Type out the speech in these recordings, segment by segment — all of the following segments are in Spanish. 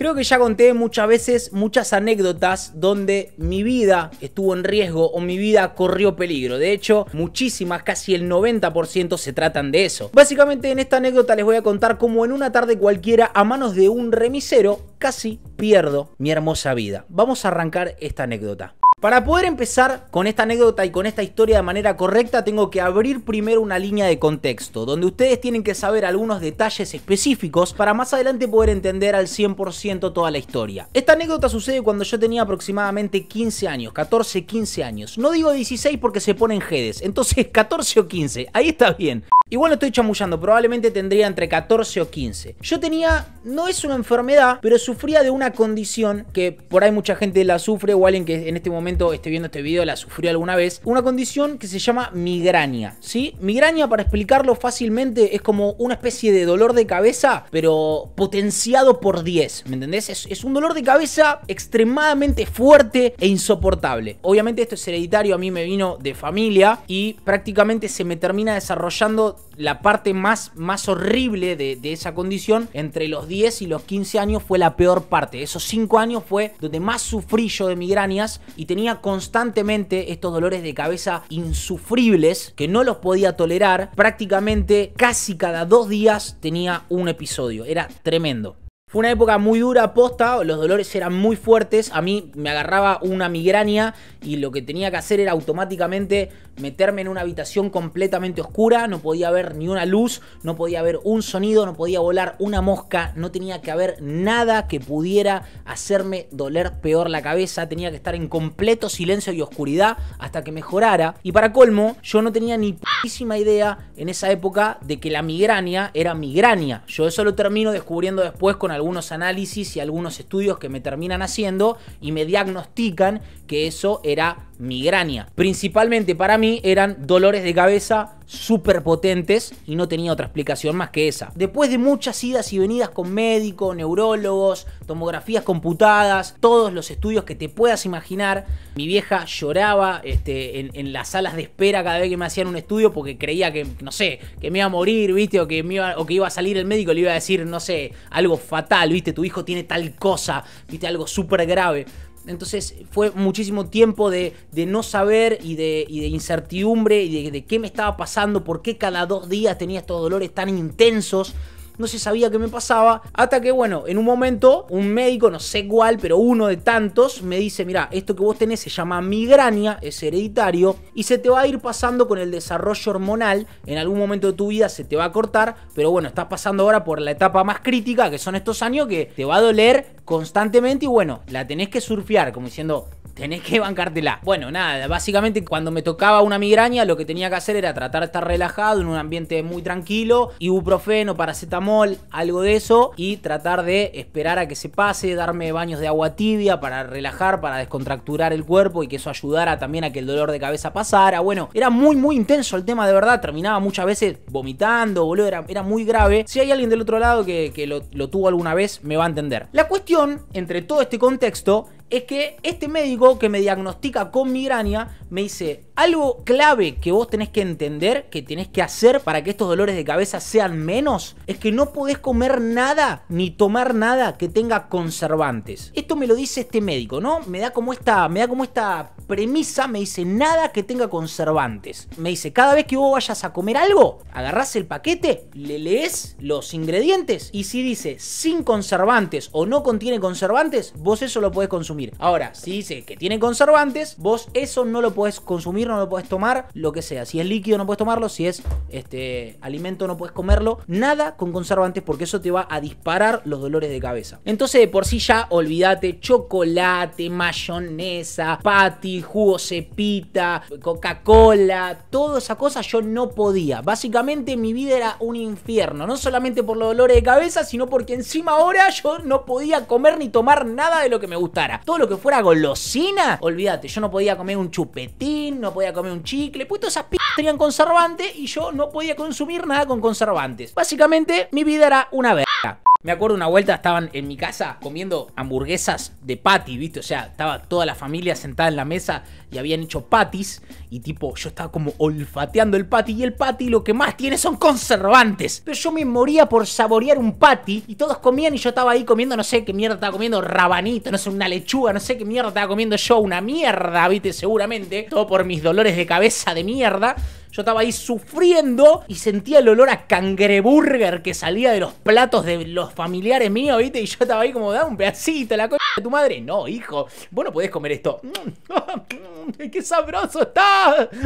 Creo que ya conté muchas veces muchas anécdotas donde mi vida estuvo en riesgo o mi vida corrió peligro. De hecho, muchísimas, casi el 90% se tratan de eso. Básicamente en esta anécdota les voy a contar cómo en una tarde cualquiera a manos de un remisero casi pierdo mi hermosa vida. Vamos a arrancar esta anécdota. Para poder empezar con esta anécdota y con esta historia de manera correcta, tengo que abrir primero una línea de contexto, donde ustedes tienen que saber algunos detalles específicos para más adelante poder entender al 100% toda la historia. Esta anécdota sucede cuando yo tenía aproximadamente 15 años, 14, 15 años. No digo 16 porque se ponen jedes, entonces 14 o 15, ahí está bien. Igual lo estoy chamullando, probablemente tendría entre 14 o 15. Yo tenía, no es una enfermedad, pero sufría de una condición que por ahí mucha gente la sufre o alguien que en este momento esté viendo este video la sufrió alguna vez. Una condición que se llama migraña, ¿sí? Migraña, para explicarlo fácilmente, es como una especie de dolor de cabeza, pero potenciado por 10, ¿me entendés? es un dolor de cabeza extremadamente fuerte e insoportable. Obviamente esto es hereditario, a mí me vino de familia y prácticamente se me termina desarrollando la parte más, más horrible de, de, esa condición, entre los 10 y los 15 años fue la peor parte. Esos 5 años fue donde más sufrí yo de migrañas y tenía constantemente estos dolores de cabeza insufribles que no los podía tolerar. Prácticamente casi cada dos días tenía un episodio. Era tremendo. Fue una época muy dura, posta, los dolores eran muy fuertes, a mí me agarraba una migraña y lo que tenía que hacer era automáticamente meterme en una habitación completamente oscura, no podía ver ni una luz, no podía ver un sonido, no podía volar una mosca, no tenía que haber nada que pudiera hacerme doler peor la cabeza, tenía que estar en completo silencio y oscuridad hasta que mejorara. Y para colmo, yo no tenía ni písima idea en esa época de que la migraña era migraña. Yo eso lo termino descubriendo después con algunos análisis y algunos estudios que me terminan haciendo y me diagnostican que eso era migraña. Principalmente para mí eran dolores de cabeza súper potentes y no tenía otra explicación más que esa. Después de muchas idas y venidas con médicos, neurólogos, tomografías computadas, todos los estudios que te puedas imaginar, mi vieja lloraba este, en, las salas de espera cada vez que me hacían un estudio porque creía que, no sé, que me iba a morir, ¿viste? O que, iba, o que iba a salir el médico, y le iba a decir, no sé, algo fatal, ¿viste? Tu hijo tiene tal cosa, ¿viste? Algo súper grave. Entonces fue muchísimo tiempo de, no saber y de, incertidumbre y de, de, qué me estaba pasando, por qué cada dos días tenía estos dolores tan intensos no se sabía qué me pasaba. Hasta que, bueno, en un momento, un médico, no sé cuál, pero uno de tantos, me dice, mira, esto que vos tenés se llama migraña, es hereditario, y se te va a ir pasando con el desarrollo hormonal. En algún momento de tu vida se te va a cortar, pero bueno, estás pasando ahora por la etapa más crítica, que son estos años que te va a doler constantemente y bueno, la tenés que surfear, como diciendo, tenés que bancártela. Bueno, nada, básicamente cuando me tocaba una migraña, lo que tenía que hacer era tratar de estar relajado en un ambiente muy tranquilo, ibuprofeno, paracetamol, algo de eso, y tratar de esperar a que se pase, darme baños de agua tibia para relajar, para descontracturar el cuerpo y que eso ayudara también a que el dolor de cabeza pasara. Bueno, era muy, muy intenso el tema de verdad, terminaba muchas veces vomitando, boludo, era, era muy grave. Si hay alguien del otro lado que, lo tuvo alguna vez, me va a entender. La cuestión, entre todo este contexto, es que este médico que me diagnostica con migraña me dice algo clave que vos tenés que entender, que tenés que hacer para que estos dolores de cabeza sean menos, es que no podés comer nada ni tomar nada que tenga conservantes. Esto me lo dice este médico, ¿no? Me da como esta, me da como esta premisa, me dice nada que tenga conservantes. Me dice, cada vez que vos vayas a comer algo, agarrás el paquete, le lees los ingredientes y si dice sin conservantes o no contiene conservantes, vos eso lo podés consumir. Ahora, si dice que tiene conservantes, vos eso no lo podés consumir, no lo podés tomar, lo que sea. Si es líquido no puedes tomarlo, si es este alimento no puedes comerlo, nada con conservantes porque eso te va a disparar los dolores de cabeza. Entonces de por sí ya olvídate chocolate, mayonesa, patty, jugo cepita, Coca-Cola, toda esa cosa yo no podía. Básicamente mi vida era un infierno, no solamente por los dolores de cabeza, sino porque encima ahora yo no podía comer ni tomar nada de lo que me gustara todo lo que fuera golosina, olvídate, yo no podía comer un chupetín, no podía comer un chicle, pues todas esas p tenían conservantes y yo no podía consumir nada con conservantes. Básicamente, mi vida era una verga. Me acuerdo una vuelta, estaban en mi casa comiendo hamburguesas de patty, ¿viste? O sea, estaba toda la familia sentada en la mesa y habían hecho patis. Y tipo, yo estaba como olfateando el patty. Y el patty lo que más tiene son conservantes. Pero yo me moría por saborear un patty. Y todos comían y yo estaba ahí comiendo, no sé qué mierda estaba comiendo, rabanito, no sé, una lechuga, no sé qué mierda estaba comiendo yo, una mierda, ¿viste? Seguramente. Todo por mis dolores de cabeza de mierda. Yo estaba ahí sufriendo y sentía el olor a cangreburger que salía de los platos de los familiares míos, ¿viste? Y yo estaba ahí como, da un pedacito, la coña de tu madre. No, hijo, vos no podés comer esto. ¡Qué sabroso está!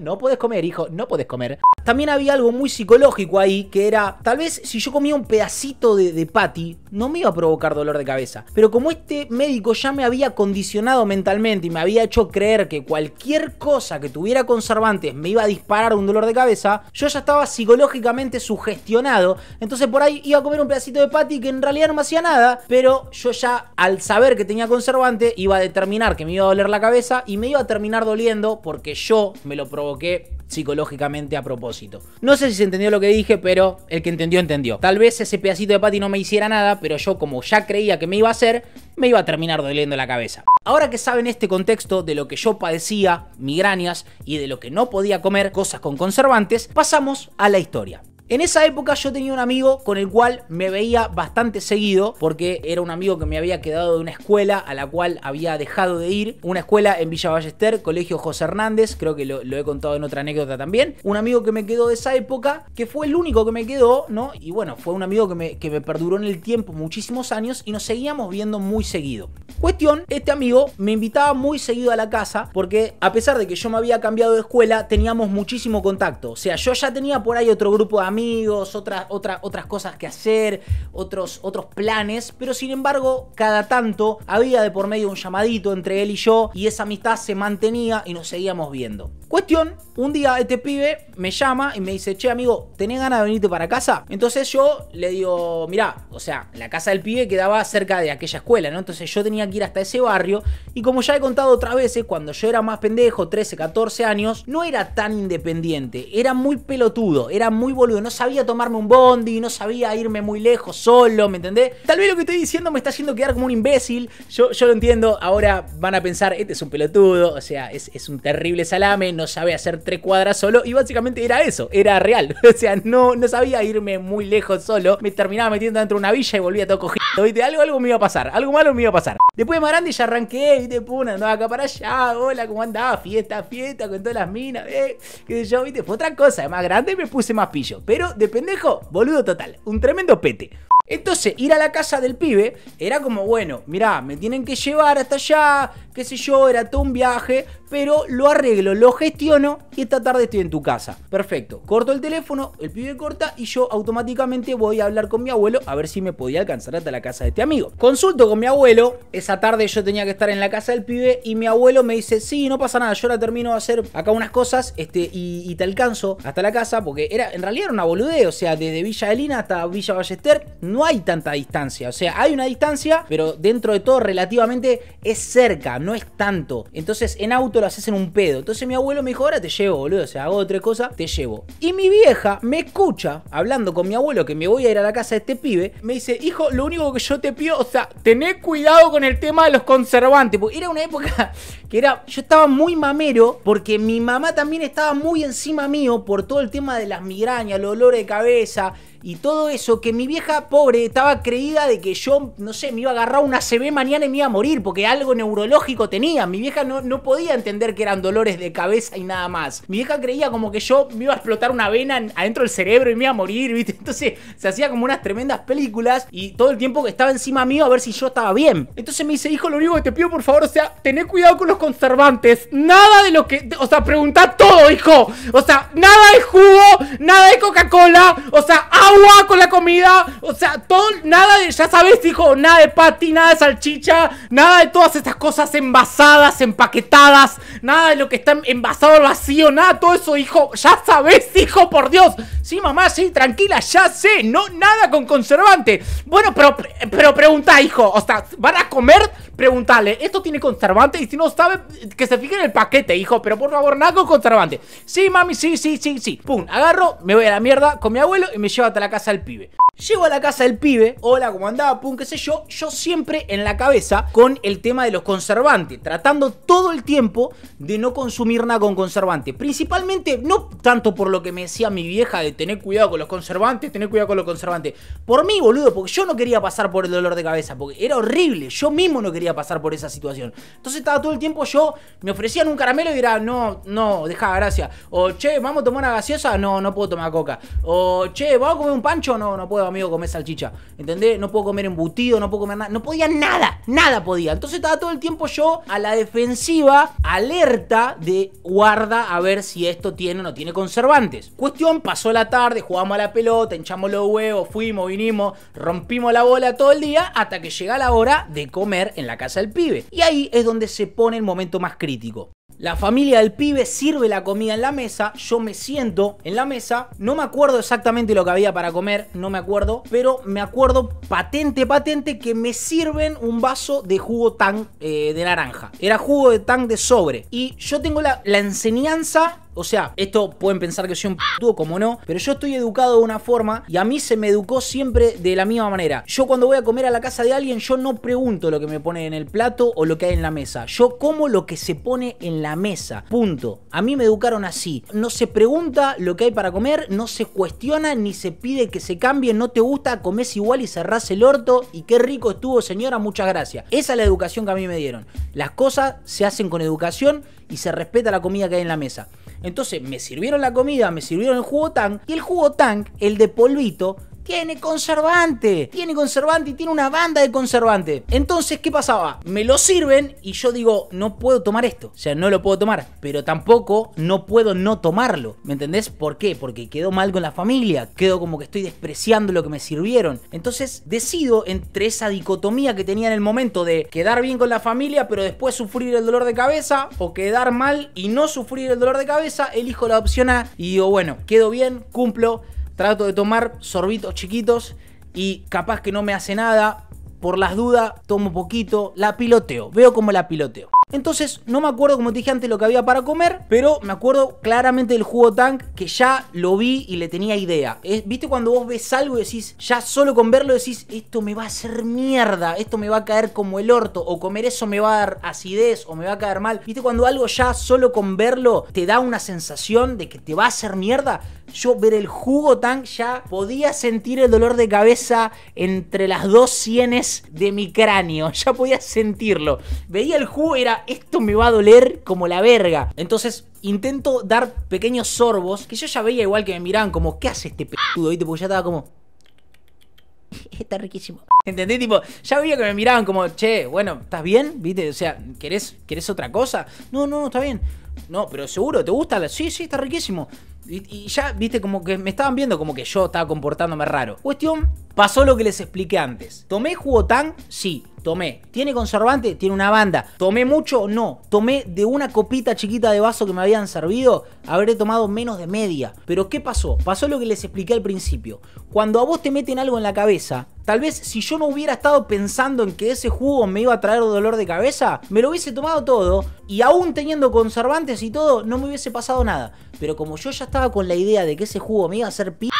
No podés comer, hijo, no podés comer. También había algo muy psicológico ahí, que era, tal vez si yo comía un pedacito de, de no me iba a provocar dolor de cabeza. Pero como este médico ya me había condicionado mentalmente y me había hecho creer que cualquier cosa que tuviera conservantes me iba a disparar un dolor de cabeza, yo ya estaba psicológicamente sugestionado. Entonces por ahí iba a comer un pedacito de patty que en realidad no me hacía nada, pero yo ya al saber que tenía conservante iba a determinar que me iba a doler la cabeza y me iba a terminar doliendo porque yo me lo provoqué psicológicamente a propósito. No sé si se entendió lo que dije, pero el que entendió, entendió. Tal vez ese pedacito de pati no me hiciera nada, pero yo como ya creía que me iba a hacer, me iba a terminar doliendo la cabeza. Ahora que saben este contexto de lo que yo padecía, migrañas y de lo que no podía comer, cosas con conservantes, pasamos a la historia. En esa época yo tenía un amigo con el cual me veía bastante seguido porque era un amigo que me había quedado de una escuela a la cual había dejado de ir. Una escuela en Villa Ballester, Colegio José Hernández, creo que lo, lo he contado en otra anécdota también. Un amigo que me quedó de esa época, que fue el único que me quedó, ¿no? Y bueno, fue un amigo que me, que me perduró en el tiempo muchísimos años y nos seguíamos viendo muy seguido. Cuestión, este amigo me invitaba muy seguido a la casa porque a pesar de que yo me había cambiado de escuela, teníamos muchísimo contacto. O sea, yo ya tenía por ahí otro grupo de amigos otras otras otras cosas que hacer, otros, otros planes, pero sin embargo, cada tanto había de por medio un llamadito entre él y yo y esa amistad se mantenía y nos seguíamos viendo. Cuestión, un día este pibe me llama y me dice, che amigo, ¿tenés ganas de venirte para casa? Entonces yo le digo, mirá, o sea, la casa del pibe quedaba cerca de aquella escuela, ¿no? Entonces yo tenía que ir hasta ese barrio y como ya he contado otras veces, cuando yo era más pendejo, 13, 14 años, no era tan independiente, era muy pelotudo, era muy boludo, no sabía tomarme un bondi, no sabía irme muy lejos solo, ¿me entendés? Tal vez lo que estoy diciendo me está haciendo quedar como un imbécil, yo, yo lo entiendo, ahora van a pensar, este es un pelotudo, o sea, es, un terrible salame, no sabe hacer tres cuadras solo, y básicamente era eso, era real, o sea, no, no sabía irme muy lejos solo, me terminaba metiendo dentro de una villa y volvía todo cogido, ¿viste? Algo, algo me iba a pasar, algo malo me iba a pasar. Después de más grande ya arranqué, ¿viste? puna, andaba acá para allá, hola, ¿cómo andaba? Fiesta, fiesta, con todas las minas, eh, qué sé yo, ¿viste? Fue otra cosa, más grande y me puse más pillo. Pero de pendejo, boludo total. Un tremendo pete. Entonces, ir a la casa del pibe era como, bueno, mirá, me tienen que llevar hasta allá, qué sé yo, era todo un viaje, pero lo arreglo, lo gestiono y esta tarde estoy en tu casa. Perfecto, corto el teléfono, el pibe corta y yo automáticamente voy a hablar con mi abuelo a ver si me podía alcanzar hasta la casa de este amigo. Consulto con mi abuelo, esa tarde yo tenía que estar en la casa del pibe y mi abuelo me dice, sí, no pasa nada, yo ahora termino de hacer acá unas cosas este, y, te alcanzo hasta la casa, porque era en realidad era una boludez, o sea, desde Villa Lina hasta Villa Ballester, no hay tanta distancia. O sea, hay una distancia, pero dentro de todo relativamente es cerca, no es tanto. Entonces en auto lo haces en un pedo. Entonces mi abuelo me dijo, ahora te llevo, boludo. O sea, hago otra cosa, te llevo. Y mi vieja me escucha hablando con mi abuelo que me voy a ir a la casa de este pibe. Me dice, hijo, lo único que yo te pido, o sea, tené cuidado con el tema de los conservantes. Porque era una época que era, yo estaba muy mamero porque mi mamá también estaba muy encima mío por todo el tema de las migrañas, los dolores de cabeza, y todo eso, que mi vieja pobre estaba creída de que yo, no sé, me iba a agarrar una CB mañana y me iba a morir, porque algo neurológico tenía. Mi vieja no, podía entender que eran dolores de cabeza y nada más. Mi vieja creía como que yo me iba a explotar una vena adentro del cerebro y me iba a morir, ¿viste? Entonces se hacía como unas tremendas películas y todo el tiempo que estaba encima mío a ver si yo estaba bien. Entonces me dice, hijo, lo único que te pido, por favor, o sea, tené cuidado con los conservantes. Nada de lo que. O sea, preguntá todo, hijo. O sea, nada de jugo, nada de Coca-Cola. O sea, ¡ah! con la comida. O sea, todo, nada de, ya sabes, hijo, nada de patty, nada de salchicha, nada de todas estas cosas envasadas, empaquetadas, nada de lo que está envasado al vacío, nada, todo eso, hijo, ya sabes, hijo, por Dios. Sí, mamá, sí, tranquila, ya sé, no, nada con conservante. Bueno, pero, pero pregunta, hijo, o sea, ¿van a comer? pregúntale, ¿esto tiene conservante? Y si no sabe, que se fije en el paquete, hijo, pero por favor, nada con conservante. Sí, mami, sí, sí, sí, sí. Pum, agarro, me voy a la mierda con mi abuelo y me lleva a la casa del pibe. Llego a la casa del pibe, hola, ¿cómo andaba? Pum, qué sé yo. Yo siempre en la cabeza con el tema de los conservantes, tratando todo el tiempo de no consumir nada con conservantes Principalmente, no tanto por lo que me decía mi vieja de tener cuidado con los conservantes, tener cuidado con los conservantes. Por mí, boludo, porque yo no quería pasar por el dolor de cabeza, porque era horrible. Yo mismo no quería pasar por esa situación. Entonces estaba todo el tiempo yo, me ofrecían un caramelo y era, no, no, deja, gracia, O che, vamos a tomar una gaseosa, no, no puedo tomar coca. O che, vamos a comer un pancho, no, no puedo amigo, comer salchicha. ¿Entendés? No puedo comer embutido, no puedo comer nada. No podía nada, nada podía. Entonces estaba todo el tiempo yo a la defensiva, alerta de guarda a ver si esto tiene o no tiene conservantes. Cuestión, pasó la tarde, jugamos a la pelota, hinchamos los huevos, fuimos, vinimos, rompimos la bola todo el día hasta que llega la hora de comer en la casa del pibe. Y ahí es donde se pone el momento más crítico. La familia del pibe sirve la comida en la mesa, yo me siento en la mesa, no me acuerdo exactamente lo que había para comer, no me acuerdo, pero me acuerdo patente, patente que me sirven un vaso de jugo tan eh, de naranja. Era jugo de tan de sobre. Y yo tengo la enseñanza o sea, esto pueden pensar que soy un puto como no, pero yo estoy educado de una forma y a mí se me educó siempre de la misma manera. Yo cuando voy a comer a la casa de alguien, yo no pregunto lo que me pone en el plato o lo que hay en la mesa. Yo como lo que se pone en la mesa. Punto. A mí me educaron así. No se pregunta lo que hay para comer, no se cuestiona ni se pide que se cambie, no te gusta, comes igual y cerrás el orto y qué rico estuvo señora, muchas gracias. Esa es la educación que a mí me dieron. Las cosas se hacen con educación y se respeta la comida que hay en la mesa. Entonces me sirvieron la comida, me sirvieron el jugo tank y el jugo tank, el de polvito, tiene conservante, tiene conservante y tiene una banda de conservante. Entonces, ¿qué pasaba? Me lo sirven y yo digo, no puedo tomar esto. O sea, no lo puedo tomar, pero tampoco no puedo no tomarlo. ¿Me entendés? ¿Por qué? Porque quedó mal con la familia, quedo como que estoy despreciando lo que me sirvieron. Entonces, decido entre esa dicotomía que tenía en el momento de quedar bien con la familia, pero después sufrir el dolor de cabeza, o quedar mal y no sufrir el dolor de cabeza, elijo la opción A y digo, bueno, quedo bien, cumplo. Trato de tomar sorbitos chiquitos y capaz que no me hace nada. Por las dudas, tomo poquito, la piloteo, veo como la piloteo. Entonces, no me acuerdo, como te dije antes, lo que había para comer, pero me acuerdo claramente del jugo tank que ya lo vi y le tenía idea. ¿Viste cuando vos ves algo y decís, ya solo con verlo decís, esto me va a hacer mierda, esto me va a caer como el orto, o comer eso me va a dar acidez, o me va a caer mal? ¿Viste cuando algo ya solo con verlo te da una sensación de que te va a hacer mierda? yo ver el jugo tan ya podía sentir el dolor de cabeza entre las dos sienes de mi cráneo. Ya podía sentirlo. Veía el jugo y era, esto me va a doler como la verga. Entonces intento dar pequeños sorbos que yo ya veía igual que me miraban como, ¿qué hace este Y Porque ya estaba como... Está riquísimo. Entendí, Tipo, ya veía que me miraban como, che, bueno, ¿estás bien? ¿Viste? O sea, ¿querés, otra cosa? No, no, no, está bien. No, pero seguro, ¿te gusta? Sí, sí, está riquísimo. Y, ya, viste, como que me estaban viendo como que yo estaba comportándome raro. Cuestión Pasó lo que les expliqué antes. ¿Tomé jugo tan? Sí, tomé. ¿Tiene conservante? Tiene una banda. ¿Tomé mucho? No. Tomé de una copita chiquita de vaso que me habían servido, habré tomado menos de media. Pero ¿qué pasó? Pasó lo que les expliqué al principio. Cuando a vos te meten algo en la cabeza, tal vez si yo no hubiera estado pensando en que ese jugo me iba a traer dolor de cabeza, me lo hubiese tomado todo y aún teniendo conservantes y todo, no me hubiese pasado nada. Pero como yo ya estaba con la idea de que ese jugo me iba a hacer p***,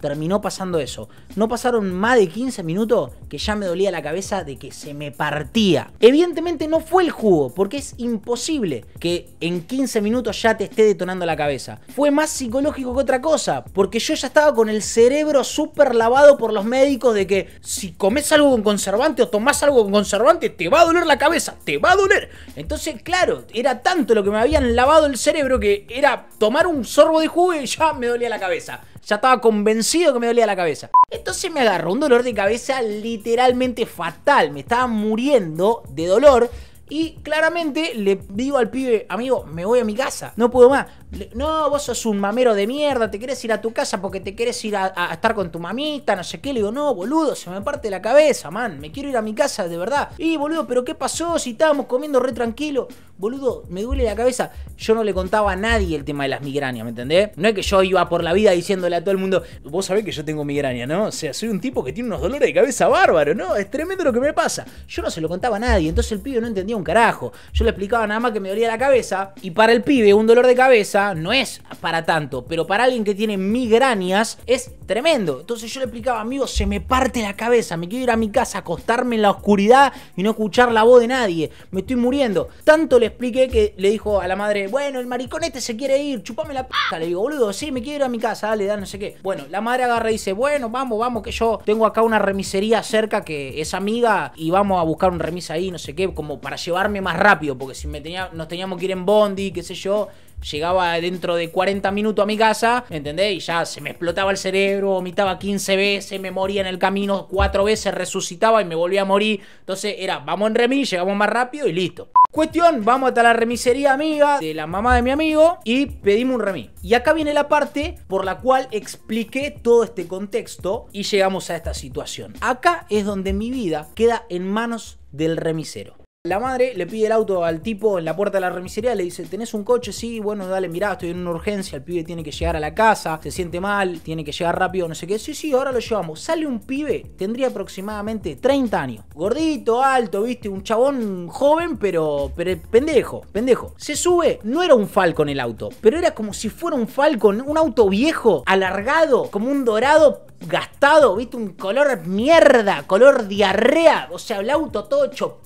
terminó pasando eso. No pasaron más de 15 minutos que ya me dolía la cabeza de que se me partía. Evidentemente no fue el jugo, porque es imposible que en 15 minutos ya te esté detonando la cabeza. Fue más psicológico que otra cosa, porque yo ya estaba con el cerebro súper lavado por los médicos de que si comes algo con conservante o tomás algo con conservante, te va a doler la cabeza, te va a doler. Entonces, claro, era tanto lo que me habían lavado el cerebro que era tomar un sorbo de jugo y ya me dolía la cabeza ya estaba convencido que me dolía la cabeza. Entonces me agarró un dolor de cabeza literalmente fatal, me estaba muriendo de dolor. Y claramente le digo al pibe, amigo, me voy a mi casa, no puedo más. no, vos sos un mamero de mierda, te querés ir a tu casa porque te querés ir a, estar con tu mamita, no sé qué. Le digo, no, boludo, se me parte la cabeza, man, me quiero ir a mi casa, de verdad. Y boludo, pero ¿qué pasó? Si estábamos comiendo re tranquilo, boludo, me duele la cabeza. Yo no le contaba a nadie el tema de las migrañas, ¿me entendés? No es que yo iba por la vida diciéndole a todo el mundo, vos sabés que yo tengo migraña, ¿no? O sea, soy un tipo que tiene unos dolores de cabeza bárbaro, ¿no? Es tremendo lo que me pasa. Yo no se lo contaba a nadie, entonces el pibe no entendía un carajo. Yo le explicaba nada más que me dolía la cabeza. Y para el pibe, un dolor de cabeza no es para tanto. Pero para alguien que tiene migrañas, es tremendo. Entonces yo le explicaba, amigo, se me parte la cabeza. Me quiero ir a mi casa, acostarme en la oscuridad y no escuchar la voz de nadie. Me estoy muriendo. Tanto le expliqué que le dijo a la madre, bueno, el maricón este se quiere ir, chupame la p. Le digo, boludo, sí, me quiero ir a mi casa, dale, da no sé qué. Bueno, la madre agarra y dice, bueno, vamos, vamos, que yo tengo acá una remisería cerca que es amiga y vamos a buscar un remisa ahí, no sé qué, como para llevarme más rápido, porque si me tenía, nos teníamos que ir en bondi, qué sé yo, llegaba dentro de 40 minutos a mi casa, ¿entendés? Y ya se me explotaba el cerebro, vomitaba 15 veces, me moría en el camino 4 veces, resucitaba y me volvía a morir. Entonces era, vamos en remis, llegamos más rápido y listo. Cuestión, vamos hasta la remisería amiga de la mamá de mi amigo y pedimos un remis. Y acá viene la parte por la cual expliqué todo este contexto y llegamos a esta situación. Acá es donde mi vida queda en manos del remisero. La madre le pide el auto al tipo en la puerta de la remisería, le dice, ¿tenés un coche? Sí, bueno, dale, mirá, estoy en una urgencia, el pibe tiene que llegar a la casa, se siente mal, tiene que llegar rápido, no sé qué. Sí, sí, ahora lo llevamos. Sale un pibe, tendría aproximadamente 30 años. Gordito, alto, viste, un chabón joven, pero, pero pendejo, pendejo. Se sube, no era un Falcon el auto, pero era como si fuera un Falcon, un auto viejo, alargado, como un dorado gastado, ¿viste? Un color mierda, color diarrea. O sea, el auto todo hecho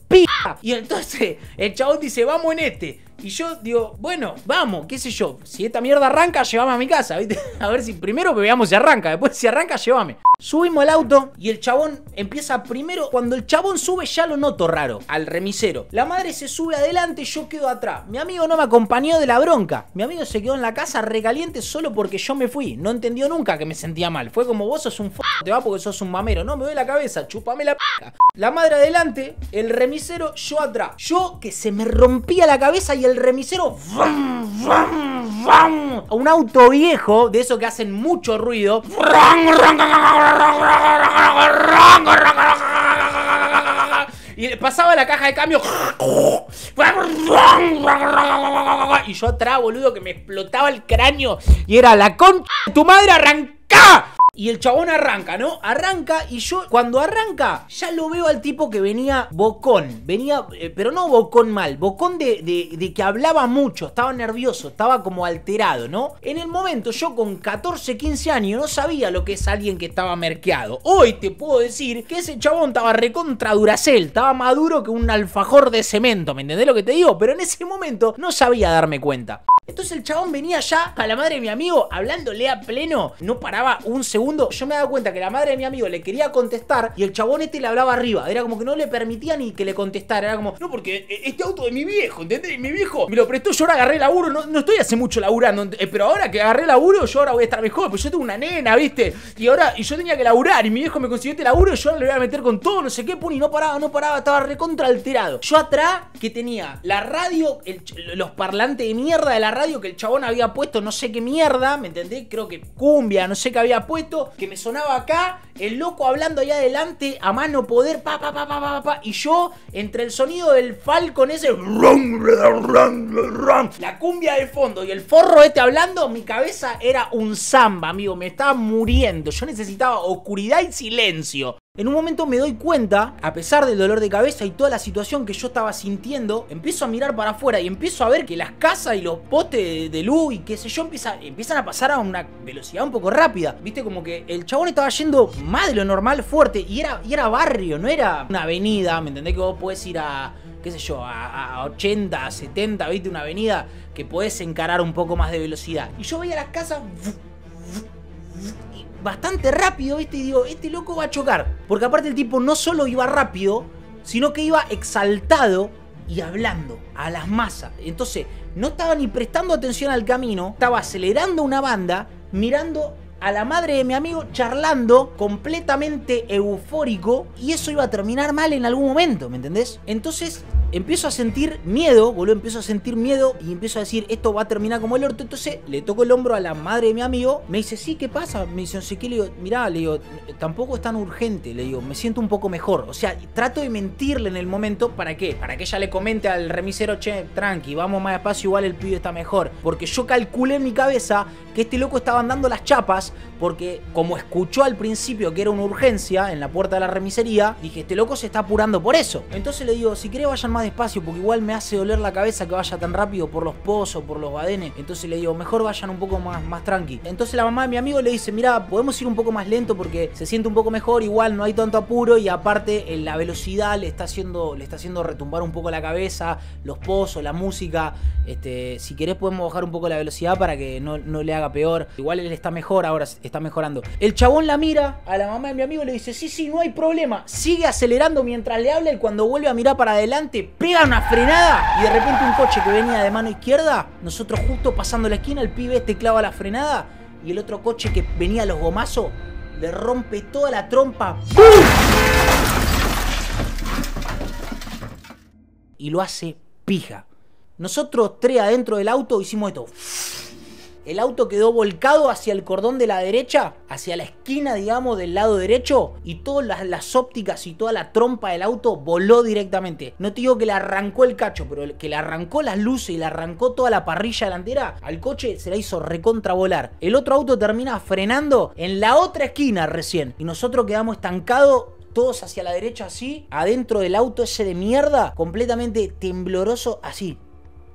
Y entonces el chabón dice, vamos en este. Y yo digo, bueno, vamos, qué sé yo. Si esta mierda arranca, llévame a mi casa, ¿viste? A ver si primero veamos si arranca. Después, si arranca, llévame. Subimos el auto y el chabón empieza primero. Cuando el chabón sube, ya lo noto raro al remisero. La madre se sube adelante, yo quedo atrás. Mi amigo no me acompañó de la bronca. Mi amigo se quedó en la casa recaliente solo porque yo me fui. No entendió nunca que me sentía mal. Fue como vos sos un f te va porque sos un mamero. No, me doy la cabeza, chúpame la p. La madre adelante, el remisero, yo atrás. Yo que se me rompía la cabeza y el el remisero. Un auto viejo, de eso que hacen mucho ruido. Y pasaba la caja de cambio. Y yo atrás, boludo, que me explotaba el cráneo. Y era la con tu madre arrancó y el chabón arranca, ¿no? Arranca y yo cuando arranca ya lo veo al tipo que venía bocón. Venía, eh, pero no bocón mal, bocón de, de, que hablaba mucho, estaba nervioso, estaba como alterado, ¿no? En el momento yo con 14, 15 años no sabía lo que es alguien que estaba merqueado. Hoy te puedo decir que ese chabón estaba recontra Duracel, estaba maduro que un alfajor de cemento, ¿me entendés lo que te digo? Pero en ese momento no sabía darme cuenta. Entonces el chabón venía ya a la madre de mi amigo hablándole a pleno. No paraba un segundo. Yo me daba cuenta que la madre de mi amigo le quería contestar y el chabón este le hablaba arriba. Era como que no le permitía ni que le contestara. Era como, no, porque eh, este auto de mi viejo, ¿entendés? Mi viejo me lo prestó, yo ahora agarré laburo. No, estoy hace mucho laburando, pero ahora que agarré laburo, yo ahora voy a estar mejor. Pues yo tengo una nena, ¿viste? Y ahora, y yo tenía que laburar y mi viejo me consiguió este laburo, yo ahora le voy a meter con todo, no sé qué, puni no paraba, no paraba, estaba recontra alterado. Yo atrás que tenía la radio, los parlantes de mierda de la radio que el chabón había puesto no sé qué mierda, ¿me entendés? Creo que cumbia, no sé qué había puesto, que me sonaba acá, el loco hablando allá adelante, a mano poder, pa, pa, pa, pa, pa, pa, y yo, entre el sonido del falcon ese, la cumbia de fondo y el forro este hablando, mi cabeza era un samba, amigo, me estaba muriendo, yo necesitaba oscuridad y silencio, en un momento me doy cuenta, a pesar del dolor de cabeza y toda la situación que yo estaba sintiendo, empiezo a mirar para afuera y empiezo a ver que las casas y los postes de, luz y qué sé yo empiezan a pasar a una velocidad un poco rápida. Viste como que el chabón estaba yendo más de lo normal fuerte y era, barrio, no era una avenida, ¿me entendés? Que vos podés ir a qué sé yo, a, a, 80, 70, viste, una avenida que podés encarar un poco más de velocidad. Y yo veía las casas bastante rápido, ¿viste? Y digo, este loco va a chocar. Porque aparte el tipo no solo iba rápido, sino que iba exaltado y hablando a las masas. Entonces, no estaba ni prestando atención al camino, estaba acelerando una banda, mirando a la madre de mi amigo charlando completamente eufórico y eso iba a terminar mal en algún momento, ¿me entendés? Entonces empiezo a sentir miedo, boludo, empiezo a sentir miedo y empiezo a decir, esto va a terminar como el orto. Entonces le toco el hombro a la madre de mi amigo, me dice, sí, ¿qué pasa? Me dice, no sé qué, le digo, mirá, le digo, tampoco es tan urgente, le digo, me siento un poco mejor. O sea, trato de mentirle en el momento, ¿para qué? Para que ella le comente al remisero, che, tranqui, vamos más despacio, igual el pibe está mejor. Porque yo calculé en mi cabeza que este loco estaba andando las chapas porque como escuchó al principio que era una urgencia en la puerta de la remisería, dije, este loco se está apurando por eso. Entonces le digo, si querés vayan más despacio, porque igual me hace doler la cabeza que vaya tan rápido por los pozos, por los badenes. Entonces le digo, mejor vayan un poco más, más tranqui. Entonces la mamá de mi amigo le dice, mira, podemos ir un poco más lento porque se siente un poco mejor, igual no hay tanto apuro y aparte la velocidad le está haciendo, le está haciendo retumbar un poco la cabeza, los pozos, la música. Este, si querés podemos bajar un poco la velocidad para que no, no le haga peor. Igual él está mejor ahora, está mejorando. El chabón la mira a la mamá de mi amigo y le dice, sí, sí, no hay problema. Sigue acelerando mientras le habla y cuando vuelve a mirar para adelante, pega una frenada y de repente un coche que venía de mano izquierda, nosotros justo pasando la esquina, el pibe te este clava la frenada y el otro coche que venía a los gomazos le rompe toda la trompa. Y lo hace pija. Nosotros tres adentro del auto hicimos esto. El auto quedó volcado hacia el cordón de la derecha, hacia la esquina, digamos, del lado derecho, y todas las, ópticas y toda la trompa del auto voló directamente. No te digo que le arrancó el cacho, pero que le arrancó las luces y le arrancó toda la parrilla delantera, al coche se la hizo recontravolar. El otro auto termina frenando en la otra esquina recién, y nosotros quedamos estancados todos hacia la derecha así, adentro del auto ese de mierda, completamente tembloroso así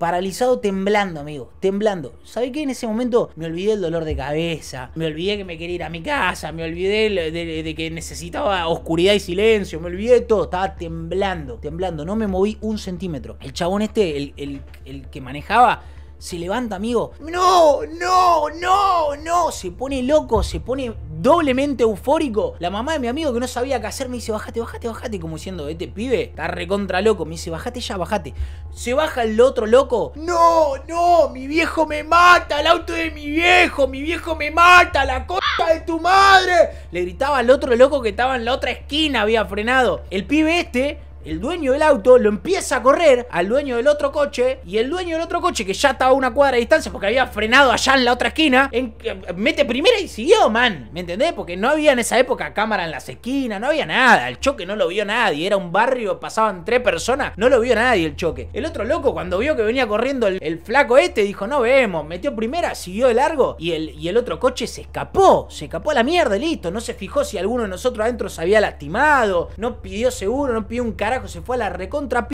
paralizado temblando, amigo, temblando. ¿Sabe qué? En ese momento me olvidé el dolor de cabeza, me olvidé que me quería ir a mi casa, me olvidé de, que necesitaba oscuridad y silencio, me olvidé de todo, estaba temblando, temblando, no me moví un centímetro. El chabón este, el, el, el que manejaba, se levanta, amigo. No, no, no, no. Se pone loco, se pone doblemente eufórico. La mamá de mi amigo que no sabía qué hacer me dice, bajate, bajate, bajate. Como diciendo, este pibe está recontra loco. Me dice, bajate ya, bájate Se baja el otro loco. No, no, mi viejo me mata. El auto de mi viejo, mi viejo me mata. La cosa de tu madre. Le gritaba al otro loco que estaba en la otra esquina, había frenado. El pibe este el dueño del auto lo empieza a correr al dueño del otro coche y el dueño del otro coche que ya estaba a una cuadra de distancia porque había frenado allá en la otra esquina, eh, mete primera y siguió, man. ¿Me entendés? Porque no había en esa época cámara en las esquinas, no había nada. El choque no lo vio nadie. Era un barrio, pasaban tres personas, no lo vio nadie el choque. El otro loco cuando vio que venía corriendo el, flaco este dijo, no vemos, metió primera, siguió de largo y el, y el otro coche se escapó, se escapó a la mierda, listo. No se fijó si alguno de nosotros adentro se había lastimado, no pidió seguro, no pidió un carajo se fue a la recontra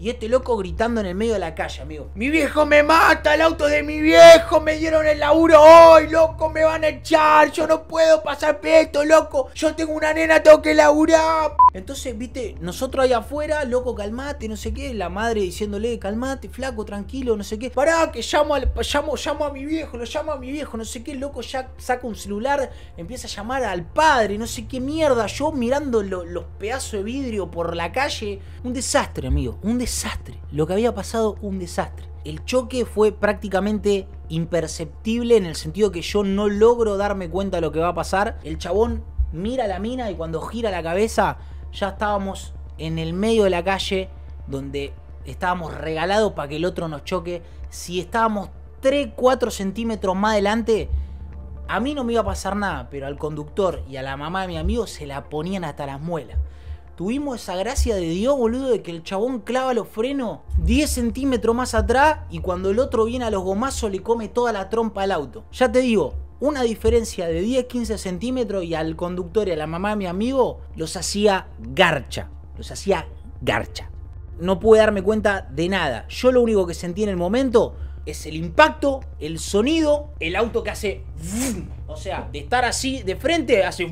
y este loco gritando en el medio de la calle, amigo. Mi viejo me mata, el auto de mi viejo, me dieron el laburo hoy, loco, me van a echar, yo no puedo pasar esto, loco, yo tengo una nena, tengo que laburar. Entonces, viste, nosotros ahí afuera, loco, calmate, no sé qué, la madre diciéndole, calmate, flaco, tranquilo, no sé qué. Pará, que llamo, al, llamo, llamo a mi viejo, lo llamo a mi viejo, no sé qué, loco, ya saca un celular, empieza a llamar al padre, no sé qué mierda, yo mirando los pedazos de vidrio por la calle un desastre, amigo, un desastre. Lo que había pasado, un desastre. El choque fue prácticamente imperceptible en el sentido que yo no logro darme cuenta de lo que va a pasar. El chabón mira la mina y cuando gira la cabeza ya estábamos en el medio de la calle donde estábamos regalados para que el otro nos choque. Si estábamos 3, 4 centímetros más adelante, a mí no me iba a pasar nada, pero al conductor y a la mamá de mi amigo se la ponían hasta las muelas tuvimos esa gracia de Dios, boludo, de que el chabón clava los frenos 10 centímetros más atrás y cuando el otro viene a los gomazos le come toda la trompa al auto. Ya te digo, una diferencia de 10-15 centímetros y al conductor y a la mamá de mi amigo los hacía garcha. Los hacía garcha. No pude darme cuenta de nada. Yo lo único que sentí en el momento es el impacto, el sonido, el auto que hace... O sea, de estar así de frente hace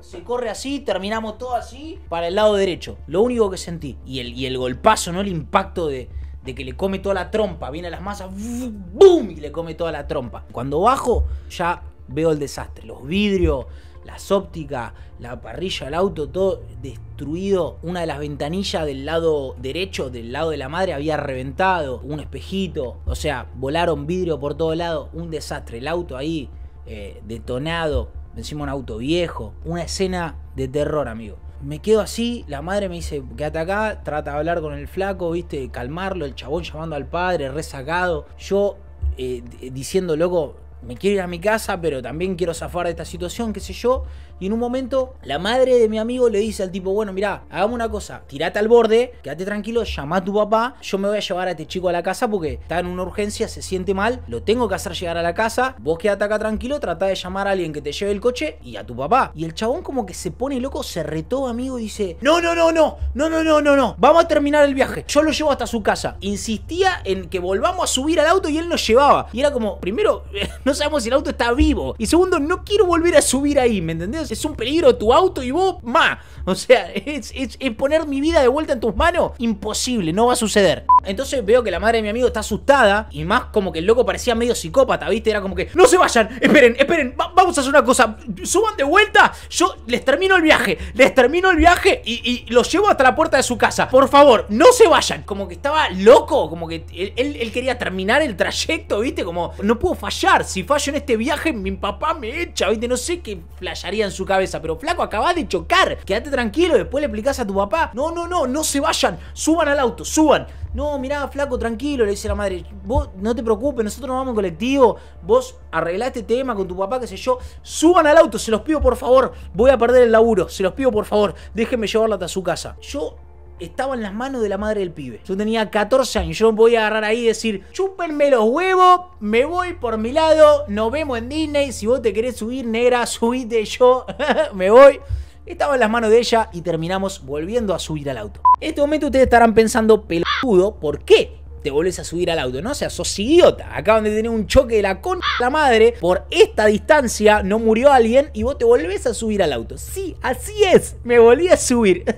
se corre así, terminamos todo así, para el lado derecho. Lo único que sentí. Y el, golpazo, ¿no? El impacto de, que le come toda la trompa. Viene a las masas, ¡boom! Y le come toda la trompa. Cuando bajo, ya veo el desastre. Los vidrios, las ópticas, la parrilla, el auto, todo destruido. Una de las ventanillas del lado derecho, del lado de la madre, había reventado. Un espejito. O sea, volaron vidrio por todo lado. Un desastre. El auto ahí eh, detonado encima un auto viejo, una escena de terror, amigo. Me quedo así, la madre me dice, quédate acá, trata de hablar con el flaco, viste, calmarlo, el chabón llamando al padre, rezagado Yo eh, diciendo, loco, me quiero ir a mi casa, pero también quiero zafar de esta situación, qué sé yo. Y en un momento, la madre de mi amigo le dice al tipo, bueno, mira hagamos una cosa, tirate al borde, quédate tranquilo, llama a tu papá, yo me voy a llevar a este chico a la casa porque está en una urgencia, se siente mal, lo tengo que hacer llegar a la casa, vos quédate acá tranquilo, trata de llamar a alguien que te lleve el coche y a tu papá. Y el chabón como que se pone loco, se retó, amigo, y dice, no, no, no, no, no, no, no, no, no, vamos a terminar el viaje, yo lo llevo hasta su casa. Insistía en que volvamos a subir al auto y él nos llevaba. Y era como, primero, no sabemos si el auto está vivo. Y segundo, no quiero volver a subir ahí, ¿me entendés? es un peligro tu auto y vos, ma. O sea, es, es poner mi vida de vuelta en tus manos. Imposible, no va a suceder. Entonces veo que la madre de mi amigo está asustada y más como que el loco parecía medio psicópata, ¿viste? Era como que, no se vayan, esperen, esperen, vamos a hacer una cosa, suban de vuelta, yo les termino el viaje, les termino el viaje y, los llevo hasta la puerta de su casa. Por favor, no se vayan. Como que estaba loco, como que él, quería terminar el trayecto, ¿viste? Como, no puedo fallar, si fallo en este viaje, mi papá me echa, ¿viste? No sé qué flasharía en su cabeza, pero flaco, acabas de chocar, quédate tranquilo, después le explicás a tu papá, no, no, no, no se vayan, suban al auto, suban. No, mirá, flaco, tranquilo, le dice la madre. Vos no te preocupes, nosotros nos vamos en colectivo. Vos arreglá este tema con tu papá, qué sé yo. Suban al auto, se los pido por favor. Voy a perder el laburo, se los pido por favor. Déjenme llevarla hasta su casa. Yo estaba en las manos de la madre del pibe. Yo tenía 14 años, yo voy a agarrar ahí y decir, chúpenme los huevos, me voy por mi lado, nos vemos en Disney, si vos te querés subir negra, subite yo, me voy estaba en las manos de ella y terminamos volviendo a subir al auto. En este momento ustedes estarán pensando, pelotudo, ¿por qué? te volvés a subir al auto, ¿no? O sea, sos idiota. Acaban de tener un choque de la con la madre. Por esta distancia no murió alguien y vos te volvés a subir al auto. Sí, así es. Me volví a subir.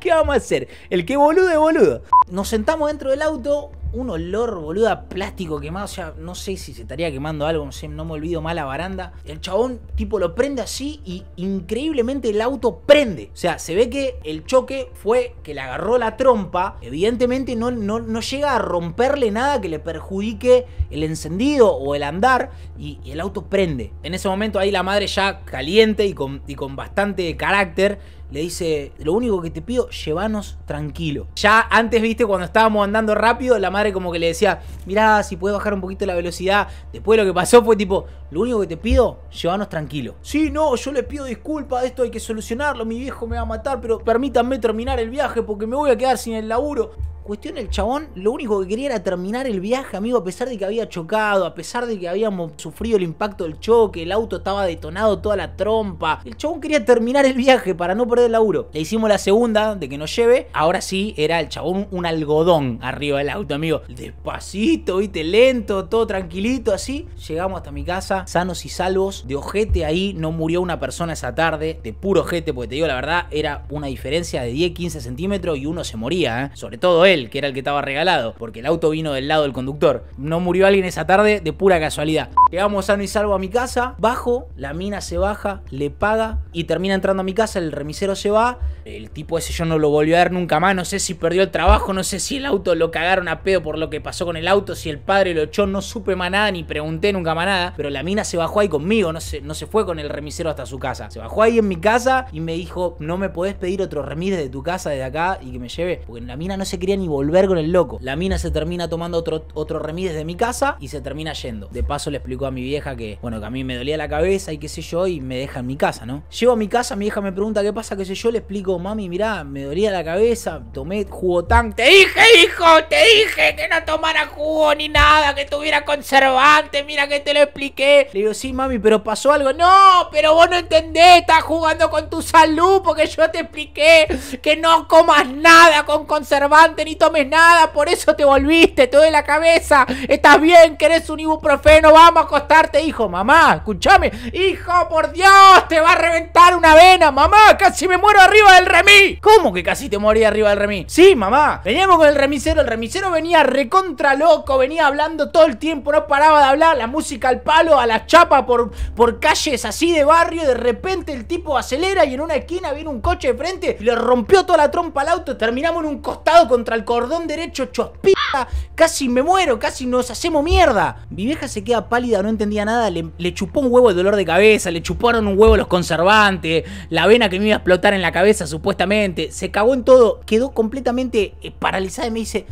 ¿Qué vamos a hacer? El que boludo es boludo. Nos sentamos dentro del auto, un olor, boludo, a plástico quemado. O sea, no sé si se estaría quemando algo, no sé, no me olvido mal la baranda. El chabón, tipo, lo prende así y increíblemente el auto prende. O sea, se ve que el choque fue que le agarró la trompa. Evidentemente no, no, llega a romperle nada que le perjudique el encendido o el andar y, el auto prende. En ese momento ahí la madre ya caliente y y con bastante carácter le dice, lo único que te pido, llevanos tranquilo. Ya antes, viste, cuando estábamos andando rápido, la madre como que le decía, mirá, si puedes bajar un poquito la velocidad. Después lo que pasó fue tipo, lo único que te pido, llevanos tranquilo. Sí, no, yo le pido disculpas, esto hay que solucionarlo, mi viejo me va a matar, pero permítanme terminar el viaje porque me voy a quedar sin el laburo. Cuestión el chabón, lo único que quería era terminar el viaje, amigo, a pesar de que había chocado, a pesar de que habíamos sufrido el impacto del choque, el auto estaba detonado toda la trompa. El chabón quería terminar el viaje para no perder del laburo. Le hicimos la segunda de que nos lleve. Ahora sí, era el chabón un algodón arriba del auto, amigo. Despacito, viste, lento, todo tranquilito, así. Llegamos hasta mi casa, sanos y salvos. De ojete ahí, no murió una persona esa tarde. De puro ojete, porque te digo la verdad, era una diferencia de 10, 15 centímetros y uno se moría, ¿eh? Sobre todo él, que era el que estaba regalado, porque el auto vino del lado del conductor. No murió alguien esa tarde de pura casualidad. Llegamos sano y salvo a mi casa, bajo, la mina se baja, le paga y termina entrando a mi casa el remisero se va. El tipo ese yo no lo volvió a ver nunca más. No sé si perdió el trabajo, no sé si el auto lo cagaron a pedo por lo que pasó con el auto, si el padre lo echó, no supe más nada, ni pregunté nunca más nada. Pero la mina se bajó ahí conmigo, no se, no se fue con el remisero hasta su casa. Se bajó ahí en mi casa y me dijo, no me podés pedir otro remis desde tu casa, desde acá, y que me lleve. Porque la mina no se quería ni volver con el loco. La mina se termina tomando otro, otro remis desde mi casa y se termina yendo. De paso le explicó a mi vieja que, bueno, que a mí me dolía la cabeza y qué sé yo, y me deja en mi casa, ¿no? Llego a mi casa, mi vieja me pregunta qué pasa, yo, le explico, mami, mirá, me dolía la cabeza, tomé jugo tan. Te dije, hijo, te dije que no tomara jugo ni nada, que tuviera conservante, mira que te lo expliqué. Le digo, sí, mami, pero pasó algo. No, pero vos no entendés, estás jugando con tu salud, porque yo te expliqué que no comas nada con conservante ni tomes nada, por eso te volviste, te doy la cabeza, estás bien, que eres un ibuprofeno, vamos a acostarte, hijo, mamá, escúchame, hijo, por Dios, te va a reventar una vena, mamá, si me muero arriba del remí! ¿Cómo que casi te morí arriba del remí? Sí, mamá. Veníamos con el remisero. El remisero venía recontra loco. Venía hablando todo el tiempo. No paraba de hablar. La música al palo, a la chapa por, por calles así de barrio. De repente el tipo acelera y en una esquina viene un coche de frente. le rompió toda la trompa al auto. Terminamos en un costado contra el cordón derecho. Chospita. Casi me muero. Casi nos hacemos mierda. Mi vieja se queda pálida. No entendía nada. Le, le chupó un huevo el dolor de cabeza. Le chuparon un huevo los conservantes. La vena que me iba a explotar explotar en la cabeza, supuestamente. Se cagó en todo, quedó completamente eh, paralizada y me dice,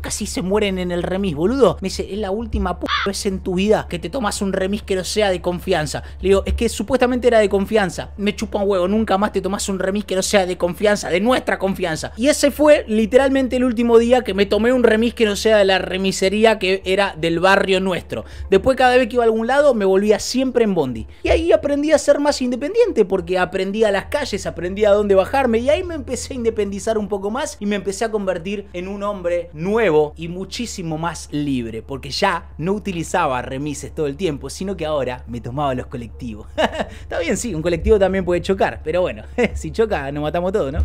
casi se mueren en el remis, boludo. Me dice, es la última p vez en tu vida que te tomas un remis que no sea de confianza. Le digo, es que supuestamente era de confianza. Me chupa un huevo, nunca más te tomas un remis que no sea de confianza, de nuestra confianza. Y ese fue literalmente el último día que me tomé un remis que no sea de la remisería que era del barrio nuestro. Después cada vez que iba a algún lado me volvía siempre en bondi. Y ahí aprendí a ser más independiente porque aprendí a las calles, aprendí a dónde bajarme y ahí me empecé a independizar un poco más y me empecé a convertir en un hombre nuevo y muchísimo más libre, porque ya no utilizaba remises todo el tiempo, sino que ahora me tomaba los colectivos. Está bien, sí, un colectivo también puede chocar, pero bueno, si choca nos matamos todos, ¿no?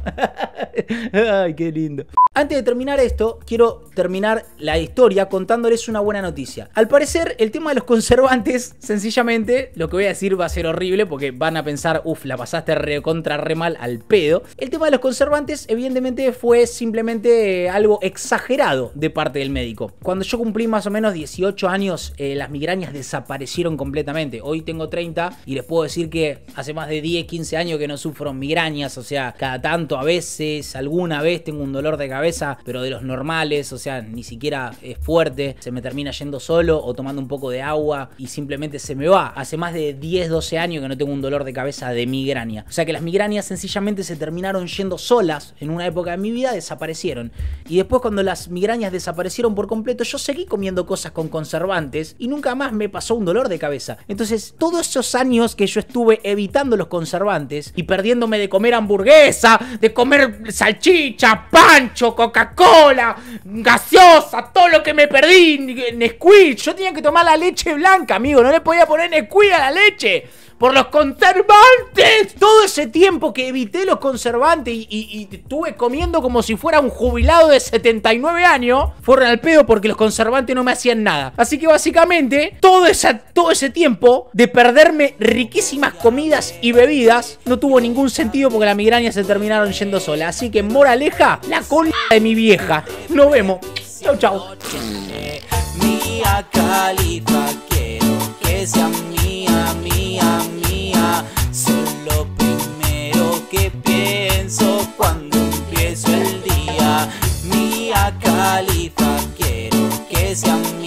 Ay, qué lindo. Antes de terminar esto, quiero terminar la historia contándoles una buena noticia. Al parecer, el tema de los conservantes, sencillamente, lo que voy a decir va a ser horrible porque van a pensar, uff, la pasaste re contra re mal al pedo. El tema de los conservantes, evidentemente, fue simplemente eh, algo exagerado de parte del médico. Cuando yo cumplí más o menos 18 años, eh, las migrañas desaparecieron completamente. Hoy tengo 30 y les puedo decir que hace más de 10, 15 años que no sufro migrañas, o sea, cada tanto a veces, alguna vez tengo un dolor de cabeza pero de los normales, o sea, ni siquiera es fuerte, se me termina yendo solo o tomando un poco de agua y simplemente se me va. Hace más de 10, 12 años que no tengo un dolor de cabeza de migraña. O sea que las migrañas sencillamente se terminaron yendo solas en una época de mi vida, desaparecieron. Y después cuando las migrañas desaparecieron por completo, yo seguí comiendo cosas con conservantes y nunca más me pasó un dolor de cabeza. Entonces, todos esos años que yo estuve evitando los conservantes y perdiéndome de comer hamburguesa, de comer salchicha, pancho, Coca-Cola, gaseosa, todo lo que me perdí, Nesquik. Yo tenía que tomar la leche blanca, amigo. No le podía poner Nesquik a la leche por los conservantes. Todo ese tiempo que evité los conservantes y, estuve comiendo como si fuera un jubilado de 79 años, Fue real pedo porque los conservantes no me hacían nada. Así que básicamente, todo, todo ese tiempo de perderme riquísimas comidas y bebidas no tuvo ningún sentido porque las migrañas se terminaron yendo sola. Así que, moraleja, la cola de mi vieja. Nos vemos. Chau, chau. Califa, quiero que sea cuando empiezo el día. Mía califa, quiero que sean